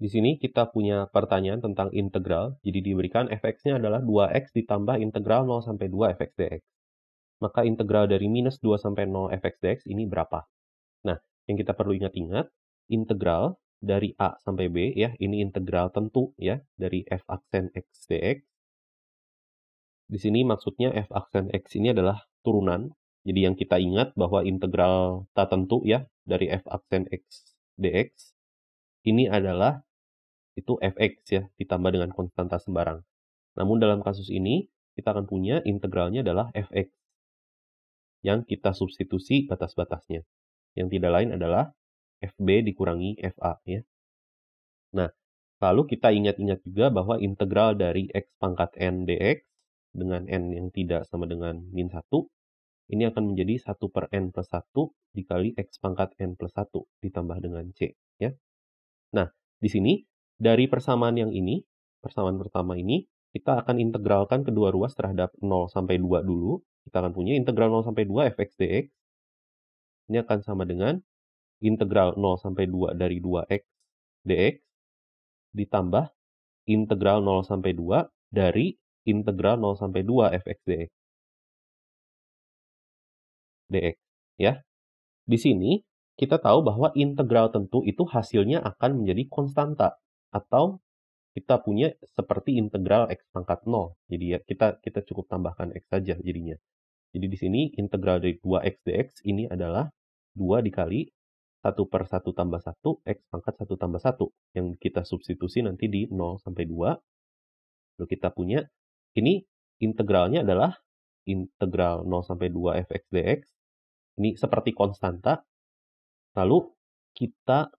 Di sini kita punya pertanyaan tentang integral. Jadi diberikan fx-nya adalah 2x ditambah integral 0 sampai 2 fx dx. Maka integral dari minus 2 sampai 0 fx dx ini berapa? Nah, yang kita perlu ingat-ingat, integral dari A sampai B, ya, ini integral tentu, ya, dari f aksen x dx. Di sini maksudnya f aksen x ini adalah turunan. Jadi yang kita ingat bahwa integral tak tentu, ya, dari f aksen x dx, ini adalah itu fx ya, ditambah dengan konstanta sembarang. Namun dalam kasus ini, kita akan punya integralnya adalah fx, yang kita substitusi batas-batasnya. Yang tidak lain adalah fb dikurangi fa. Ya. Nah, lalu kita ingat-ingat juga bahwa integral dari x pangkat n dx dengan n yang tidak sama dengan min 1, ini akan menjadi 1 per n plus 1 dikali x pangkat n plus 1 ditambah dengan c. Ya. Nah, di sini dari persamaan yang ini, persamaan pertama ini, kita akan integralkan kedua ruas terhadap 0 sampai 2 dulu. Kita akan punya integral 0 sampai 2 fx dx. Ini akan sama dengan integral 0 sampai 2 dari 2x dx ditambah integral 0 sampai 2 dari integral 0 sampai 2 fx dx. dx ya. Di sini kita tahu bahwa integral tentu itu hasilnya akan menjadi konstanta atau kita punya seperti integral x pangkat 0. Jadi ya kita kita cukup tambahkan x saja jadinya. Jadi di sini integral dari 2x dx ini adalah 2 dikali 1 per 1 tambah 1, x pangkat 1 tambah 1. Yang kita substitusi nanti di 0 sampai 2. Lalu kita punya, ini integralnya adalah integral 0 sampai 2 fx dx. Ini seperti konstanta. Lalu kita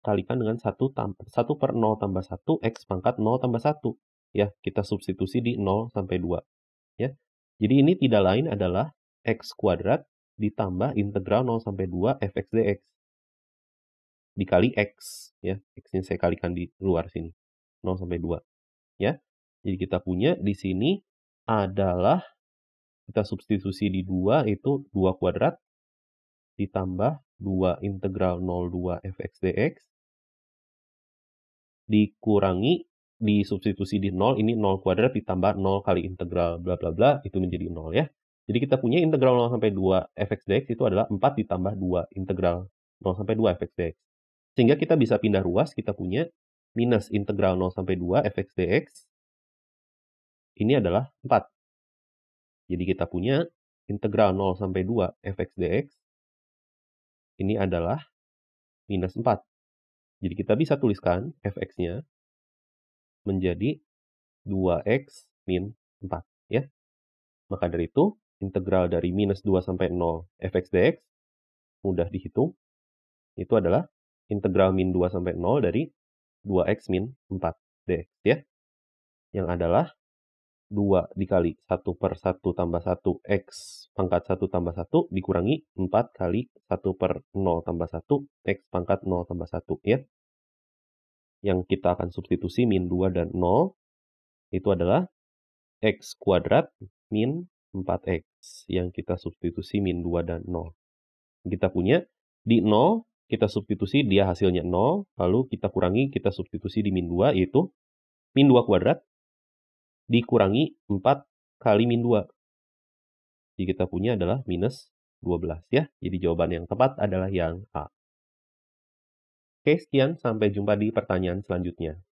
kalikan dengan 1, tam 1 per 0 tambah 1 X pangkat 0 tambah 1. Ya, kita substitusi di 0 sampai 2. Ya, jadi ini tidak lain adalah X kuadrat ditambah integral 0 sampai 2 fx dx. Dikali X. Ya, x ini saya kalikan di luar sini. 0 sampai 2. Ya, jadi kita punya di sini adalah kita substitusi di 2 itu 2 kuadrat ditambah 2 integral 0 2 fx dx dikurangi disubstitusi di 0, ini 0 kuadrat ditambah 0 kali integral bla bla bla, itu menjadi 0 ya. Jadi kita punya integral 0 sampai 2 fx dx itu adalah 4 ditambah 2 integral 0 sampai 2 fx dx. Sehingga kita bisa pindah ruas, kita punya minus integral 0 sampai 2 fx dx, ini adalah 4. Jadi kita punya integral 0 sampai 2 fx dx, ini adalah minus 4. Jadi kita bisa tuliskan fx-nya menjadi 2x min 4 ya. Maka dari itu integral dari minus 2 sampai 0 fx dx mudah dihitung. Itu adalah integral min 2 sampai 0 dari 2x min 4 dx ya. Yang adalah 2 dikali 1 per 1 tambah 1 X pangkat 1 tambah 1 dikurangi 4 kali 1 per 0 tambah 1 X pangkat 0 tambah 1 ya. Yang kita akan substitusi min 2 dan 0 itu adalah X kuadrat min 4X yang kita substitusi min 2 dan 0. Kita punya di 0 kita substitusi dia hasilnya 0, lalu kita kurangi kita substitusi di min 2 yaitu min 2 kuadrat dikurangi 4 kali min 2. Jadi kita punya adalah minus 12 ya. Jadi jawaban yang tepat adalah yang A. Oke, sekian. Sampai jumpa di pertanyaan selanjutnya.